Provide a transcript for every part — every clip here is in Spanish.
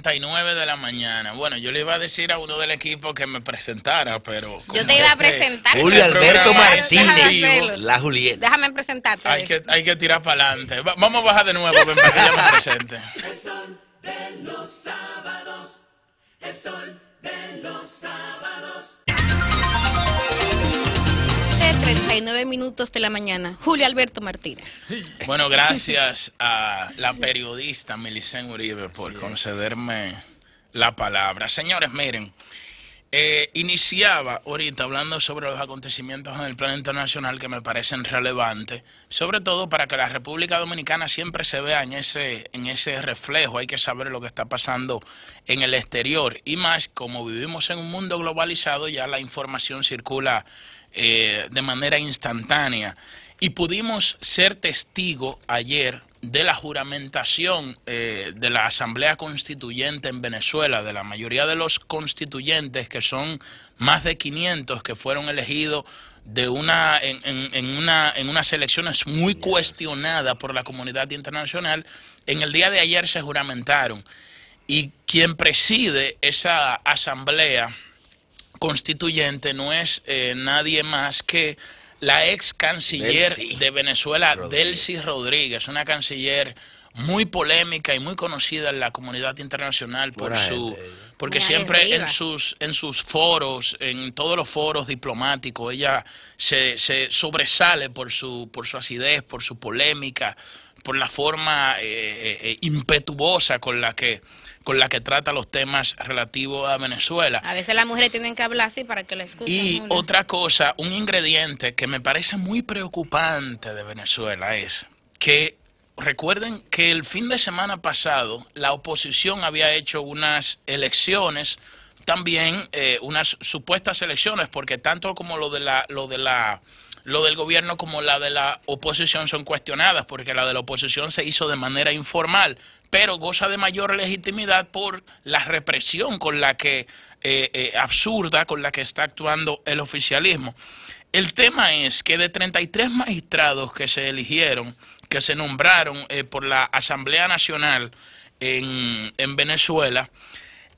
39 de la mañana. Bueno, yo le iba a decir a uno del equipo que me presentara, pero... Yo te iba a presentar. Julio Alberto Martínez, la Julieta. Déjame presentarte. Hay que, hay que tirar para adelante. vamos a bajar de nuevo, que me presente. El sol de los sábados, el sol de los sábados. 9 minutos de la mañana. Julio Alberto Martínez. Bueno, gracias a la periodista Milicen Uribe por concederme la palabra. Señores, miren. Eh, iniciaba ahorita hablando sobre los acontecimientos en el plano internacional que me parecen relevantes, sobre todo para que la República Dominicana siempre se vea en ese, en ese reflejo, hay que saber lo que está pasando en el exterior y más como vivimos en un mundo globalizado ya la información circula eh, de manera instantánea. Y pudimos ser testigo ayer de la juramentación eh, de la Asamblea Constituyente en Venezuela, de la mayoría de los constituyentes, que son más de 500 que fueron elegidos de una, en, en, una, en unas elecciones muy cuestionadas por la comunidad internacional, en el día de ayer se juramentaron. Y quien preside esa Asamblea Constituyente no es eh, nadie más que la ex canciller de Venezuela, Rodríguez. Delcy Rodríguez, una canciller muy polémica y muy conocida en la comunidad internacional por su porque siempre en sus en sus foros, en todos los foros diplomáticos, ella se, se sobresale por su por su acidez, por su polémica, por la forma eh, eh, eh, impetuosa con la que con la que trata los temas relativos a Venezuela. A veces las mujeres tienen que hablar así para que lo escuchen. Y otra cosa, un ingrediente que me parece muy preocupante de Venezuela es que recuerden que el fin de semana pasado la oposición había hecho unas elecciones también unas supuestas elecciones porque tanto como lo de la lo de la lo del gobierno como la de la oposición son cuestionadas, porque la de la oposición se hizo de manera informal, pero goza de mayor legitimidad por la represión con la que, eh, eh, absurda, con la que está actuando el oficialismo. El tema es que de 33 magistrados que se eligieron, que se nombraron eh, por la Asamblea Nacional en, en Venezuela,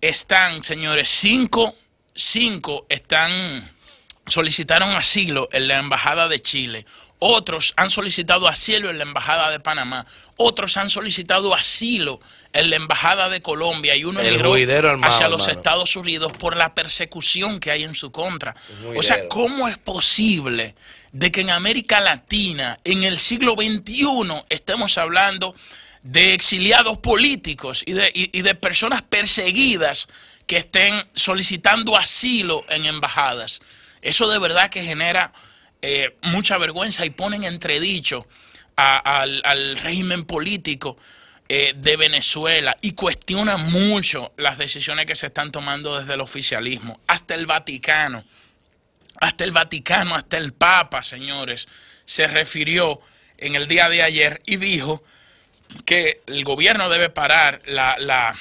están, señores, cinco, cinco están solicitaron asilo en la Embajada de Chile, otros han solicitado asilo en la Embajada de Panamá, otros han solicitado asilo en la Embajada de Colombia y uno migró hacia los Estados Unidos por la persecución que hay en su contra. O sea, ¿cómo es posible de que en América Latina, en el siglo XXI, estemos hablando de exiliados políticos y de, y de personas perseguidas que estén solicitando asilo en embajadas? Eso de verdad que genera eh, mucha vergüenza y ponen entredicho al, régimen político eh, de Venezuela y cuestiona mucho las decisiones que se están tomando desde el oficialismo, hasta el Vaticano. Hasta el Vaticano, hasta el Papa, señores, se refirió en el día de ayer y dijo que el gobierno debe parar la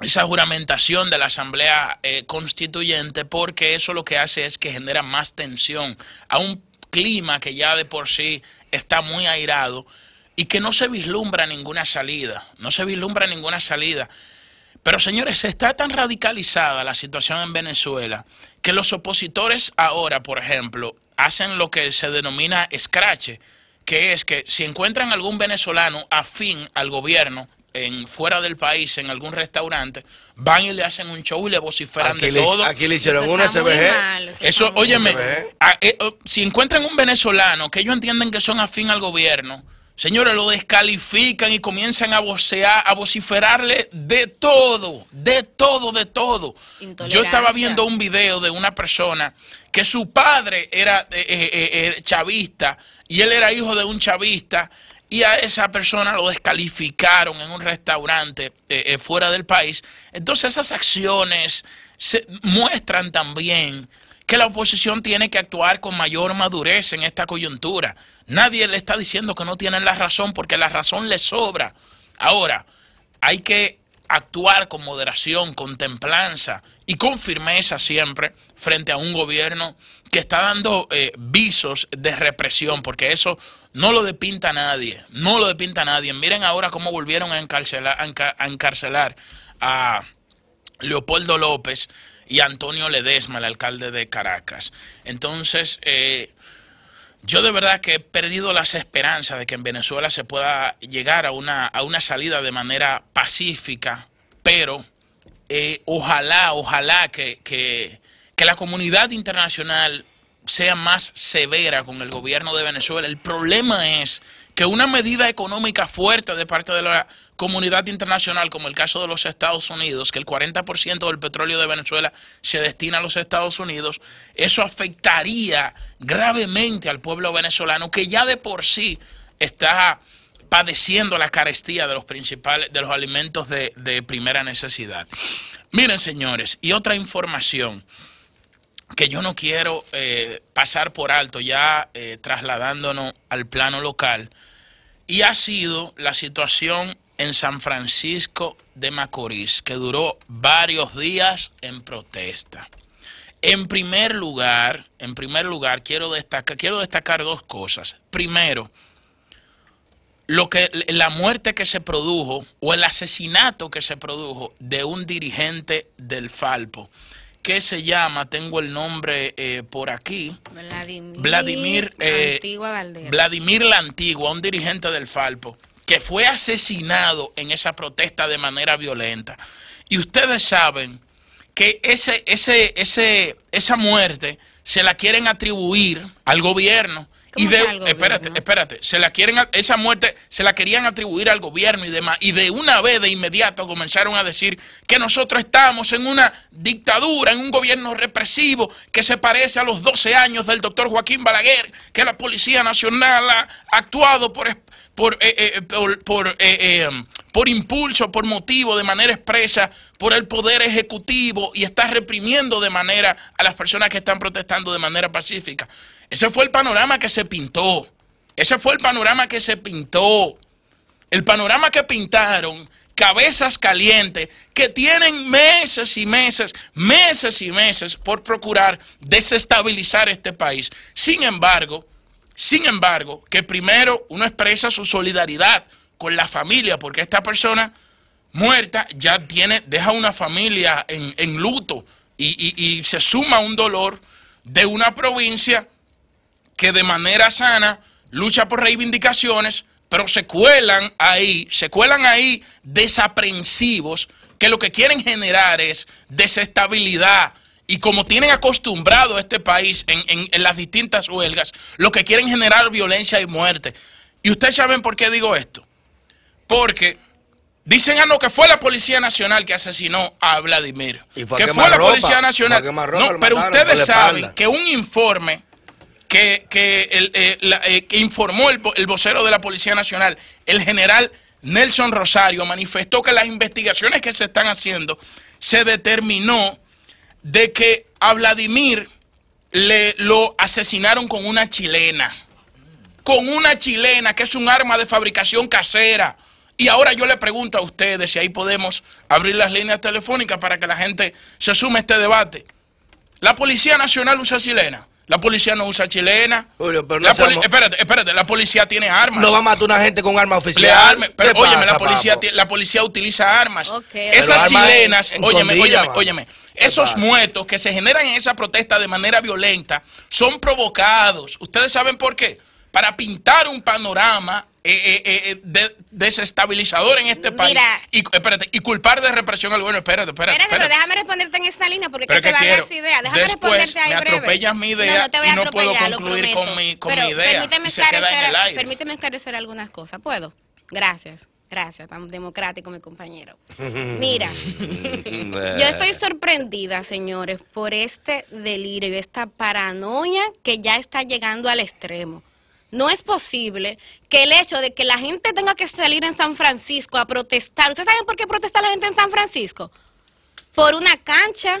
esa juramentación de la Asamblea eh, Constituyente, porque eso lo que hace es que genera más tensión a un clima que ya de por sí está muy airado y que no se vislumbra ninguna salida, no se vislumbra ninguna salida. Pero señores, está tan radicalizada la situación en Venezuela que los opositores ahora, por ejemplo, hacen lo que se denomina escrache, que es que si encuentran algún venezolano afín al gobierno en fuera del país, en algún restaurante, van y le hacen un show y le vociferan de todo. Aquí le hicieron una eso, óyeme, ah, eh, oh, si encuentran un venezolano que ellos entienden que son afín al gobierno, señores, lo descalifican y comienzan a vocear, a vociferarle de todo, de todo, de todo. Yo estaba viendo un video de una persona que su padre era eh, eh, chavista y él era hijo de un chavista y a esa persona lo descalificaron en un restaurante eh, eh, fuera del país. Entonces esas acciones se muestran también que la oposición tiene que actuar con mayor madurez en esta coyuntura. Nadie le está diciendo que no tienen la razón porque la razón le sobra. Ahora, hay que actuar con moderación, con templanza y con firmeza siempre frente a un gobierno que está dando eh, visos de represión, porque eso no lo depinta nadie, no lo depinta nadie. Miren ahora cómo volvieron a encarcelar, a Leopoldo López y a Antonio Ledesma, el alcalde de Caracas. Entonces, eh, yo de verdad que he perdido las esperanzas de que en Venezuela se pueda llegar a una, a una salida de manera pacífica, pero eh, ojalá, ojalá que, que, que la comunidad internacional sea más severa con el gobierno de Venezuela. El problema es que una medida económica fuerte de parte de la comunidad internacional, como el caso de los Estados Unidos, que el 40% del petróleo de Venezuela se destina a los Estados Unidos, eso afectaría gravemente al pueblo venezolano, que ya de por sí está padeciendo la carestía de los principales, de los alimentos de, de primera necesidad. Miren, señores, y otra información que yo no quiero eh, pasar por alto ya eh, trasladándonos al plano local y ha sido la situación en San Francisco de Macorís, que duró varios días en protesta. En primer lugar, en primer lugar quiero destacar, quiero destacar dos cosas. Primero, lo que, la muerte que se produjo o el asesinato que se produjo de un dirigente del Falpo que se llama, tengo el nombre eh, por aquí, Vladimir, Vladimir, eh, Vladimir la Antigua, un dirigente del Falpo, que fue asesinado en esa protesta de manera violenta. Y ustedes saben que ese, ese, ese, esa muerte se la quieren atribuir al gobierno y de, espérate, espérate, se la quieren, esa muerte se la querían atribuir al gobierno y demás, y de una vez, de inmediato, comenzaron a decir que nosotros estamos en una dictadura, en un gobierno represivo que se parece a los 12 años del doctor Joaquín Balaguer, que la Policía Nacional ha actuado por, eh, eh, eh, por, por, um, por, impulso, por motivo, de manera expresa, por el poder ejecutivo y está reprimiendo de manera a las personas que están protestando de manera pacífica. Ese fue el panorama que se pintó. Ese fue el panorama que se pintó. El panorama que pintaron cabezas calientes que tienen meses y meses, meses y meses por procurar desestabilizar este país. Sin embargo, sin embargo, que primero uno expresa su solidaridad con la familia, porque esta persona muerta ya tiene, deja una familia en, luto y, se suma un dolor de una provincia que de manera sana lucha por reivindicaciones, pero se cuelan ahí, se cuelan ahí desaprensivos que lo que quieren generar es desestabilidad, y como tienen acostumbrado este país en, las distintas huelgas, lo que quieren generar violencia y muerte. Y ustedes saben por qué digo esto. Porque dicen a ah, no que fue la Policía Nacional que asesinó a Vladimir. que fue la Policía Nacional. pero ustedes saben que un informe eh, eh, que, informó el, el vocero de la Policía Nacional, el general Nelson Rosario, manifestó que las investigaciones que se están haciendo se determinó de que a Vladimir le, lo asesinaron con una chilena. Con una chilena, que es un arma de fabricación casera. Y ahora yo le pregunto a ustedes si ahí podemos abrir las líneas telefónicas para que la gente se sume a este debate. ¿La Policía Nacional usa chilena? La policía no usa chilena. Espérate, espérate, la policía tiene armas. No va a matar a una gente con arma oficial. Arme, pero óyeme, la policía, utiliza armas. Esas chilenas, óyeme, óyeme, oye. óyeme. Esos muertos que se generan en esa protesta de manera violenta son provocados. ¿Ustedes saben por qué? Para pintar un panorama eh, eh, eh, desestabilizador en este país Mira, y, espérate, y culpar de represión al gobierno. Espérate, espérate, espérate. pero déjame responderte en esta línea porque que se a dar esa idea. Déjame responderte me atropellas mi idea no, y puedo concluir con mi, idea. Permíteme, y permíteme esclarecer algunas cosas. ¿Puedo? Gracias. Gracias, tan democrático mi compañero. Mira, yo estoy sorprendida, señores, por este delirio, esta paranoia que ya está llegando al extremo. No es posible que el hecho de que la gente tenga que salir en San Francisco a protestar. ¿Ustedes saben por qué protesta la gente en San Francisco? Por una cancha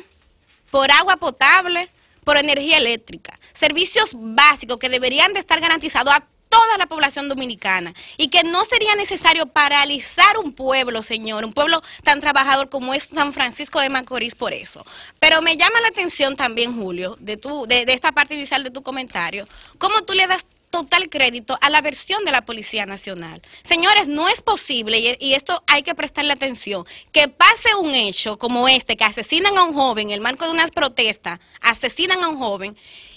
por agua potable, por energía eléctrica. Servicios básicos que deberían de estar garantizados a toda la población dominicana y que no sería necesario paralizar un pueblo, señor, un pueblo tan trabajador como es San Francisco de Macorís por eso. Pero me llama la atención también, Julio, de, tu, de, de esta parte inicial de tu comentario, cómo tú le das total crédito a la versión de la Policía Nacional. Señores, no es posible, y, esto hay que prestarle atención, que pase un hecho como este, que asesinan a un joven en el marco de unas protestas, asesinan a un joven,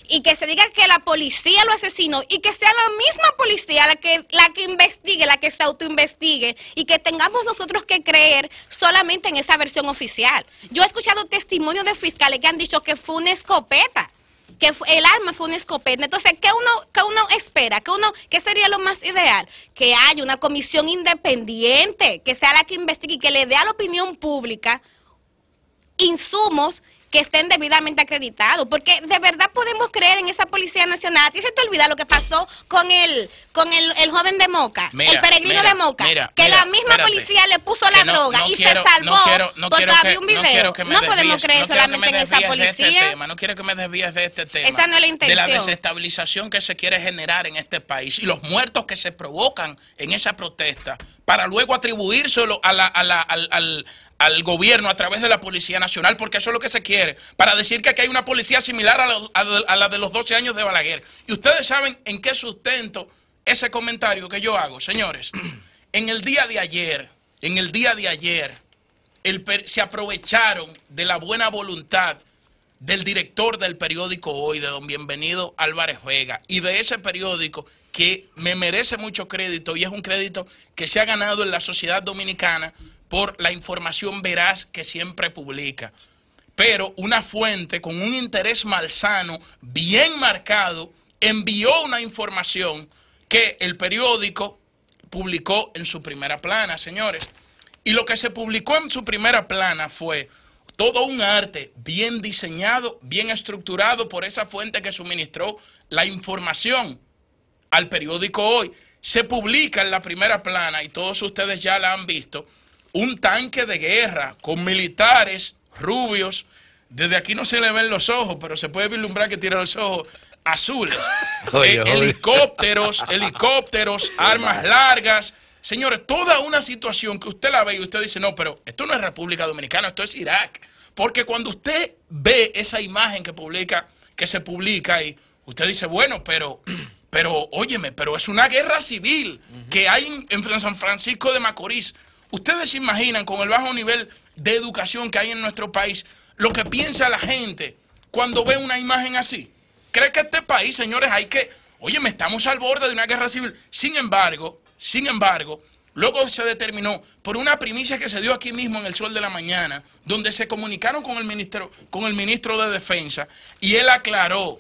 y que se diga que la policía lo asesinó y que sea la misma policía la que, la que investigue, la que se autoinvestigue y que tengamos nosotros que creer solamente en esa versión oficial. Yo he escuchado testimonios de fiscales que han dicho que fue una escopeta que el arma fue una escopeta. Entonces, ¿qué uno, qué uno espera? ¿Qué, uno, ¿Qué sería lo más ideal? Que haya una comisión independiente, que sea la que investigue y que le dé a la opinión pública insumos que estén debidamente acreditados, porque de verdad podemos creer en esa Policía Nacional. ¿A ti se te olvida lo que pasó con el, con el, el joven de Moca, el peregrino de Moca, que la misma policía le puso la droga y se salvó no porque había un video? No, podemos creer solamente en esa este policía. no quiero que me desvíes de este tema. Esa no es la intención. De la desestabilización que se quiere generar en este país y los muertos que se provocan en esa protesta para luego atribuírselo a la, al, al gobierno a través de la Policía Nacional, porque eso es lo que se quiere, para decir que aquí hay una policía similar a la, de los 12 años de Balaguer. Y ustedes saben en qué sustento ese comentario que yo hago, señores. En el día de ayer, en el día de ayer, se aprovecharon de la buena voluntad del director del periódico Hoy, de don Bienvenido Álvarez Vega, y de ese periódico que me merece mucho crédito y es un crédito que se ha ganado en la sociedad dominicana por la información veraz que siempre publica. Pero una fuente con un interés malsano bien marcado envió una información que el periódico publicó en su primera plana, señores. Y lo que se publicó en su primera plana fue todo un arte bien diseñado, bien estructurado por esa fuente que suministró la información al periódico hoy. Se publica en la primera plana, y todos ustedes ya la han visto, un tanque de guerra con militares rubios. Desde aquí no se le ven los ojos, pero se puede vislumbrar que tiene los ojos azules. helicópteros, helicópteros, armas largas. Señores, toda una situación que usted la ve y usted dice, no, pero esto no es República Dominicana, esto es Irak. Porque cuando usted ve esa imagen que publica, que se publica y usted dice, bueno, pero, pero óyeme, pero es una guerra civil que hay en San Francisco de Macorís. Ustedes se imaginan con el bajo nivel de educación que hay en nuestro país, lo que piensa la gente cuando ve una imagen así. ¿Cree que este país, señores, hay que, oye, me estamos al borde de una guerra civil? Sin embargo, sin embargo, luego se determinó por una primicia que se dio aquí mismo en el sol de la mañana, donde se comunicaron con el ministro, con el ministro de Defensa y él aclaró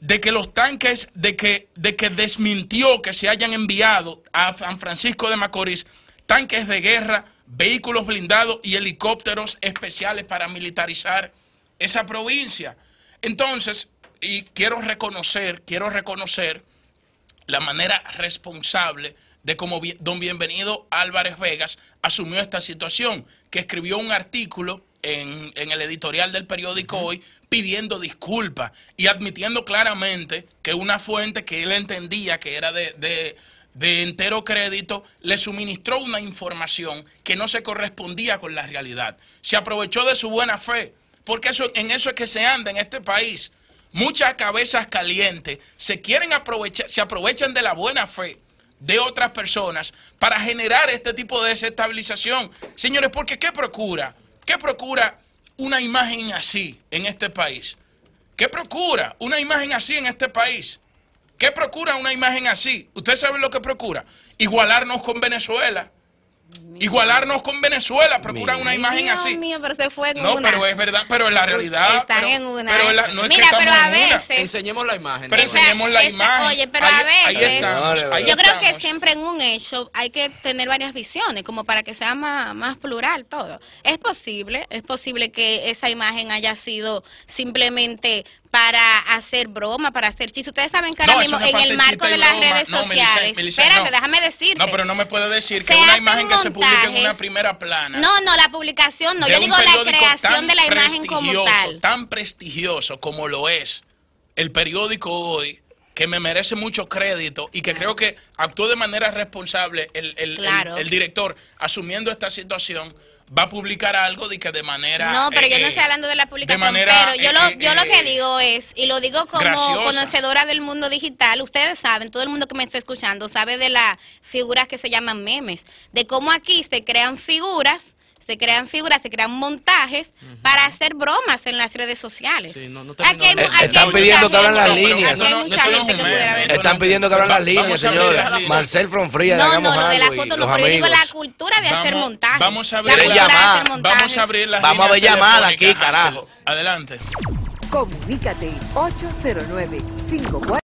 de que los tanques, de que, de que desmintió que se hayan enviado a San Francisco de Macorís tanques de guerra, vehículos blindados y helicópteros especiales para militarizar esa provincia. Entonces, y quiero reconocer, quiero reconocer la manera responsable de cómo don Bienvenido Álvarez Vegas asumió esta situación, que escribió un artículo en, el editorial del periódico hoy pidiendo disculpas y admitiendo claramente que una fuente que él entendía que era de de entero crédito le suministró una información que no se correspondía con la realidad. Se aprovechó de su buena fe, porque en eso es que se anda en este país. Muchas cabezas calientes se quieren aprovechar, se aprovechan de la buena fe de otras personas para generar este tipo de desestabilización. Señores, porque ¿qué procura? ¿Qué procura una imagen así en este país? ¿Qué procura una imagen así en este país? ¿Qué procura una imagen así? ¿Usted sabe lo que procura? Igualarnos con Venezuela. Igualarnos con Venezuela, procuran una imagen así. no, pero es verdad, pero en la realidad. en una. Mira, pero a veces. enseñemos la imagen. Pero enseñemos la imagen. Oye, pero a veces. yo creo que siempre en un hecho hay que tener varias visiones, como para que sea más, más plural todo. Es posible, es posible que esa imagen haya sido simplemente para hacer broma, para hacer chiste. Ustedes saben que ahora mismo en el marco de las redes sociales, espérate, déjame decirte. No, pero no me puede decir que una imagen que se no, no, la publicación no. Yo digo la creación de la imagen como tal. Tan prestigioso como lo es el periódico hoy que me merece mucho crédito y que creo que actuó de manera responsable el, director asumiendo esta situación va a publicar algo de que de manera no pero yo no eh, estoy hablando de la publicación de manera, pero yo eh, lo eh, yo lo que digo es y lo digo como conocedora del mundo digital ustedes saben todo el mundo que me está escuchando sabe de las figuras que se llaman memes de cómo aquí se crean figuras se crean figuras, se crean montajes para hacer bromas en las redes sociales. aquí están pidiendo que pudiera las líneas. Están pidiendo que abran las líneas, señores. Marcel Fronfría, No, no, lo de la foto, no, pero yo digo la cultura de hacer montajes. Vamos a abrir, vamos a abrir Vamos a ver llamada aquí, carajo. Adelante. Comunícate 809 54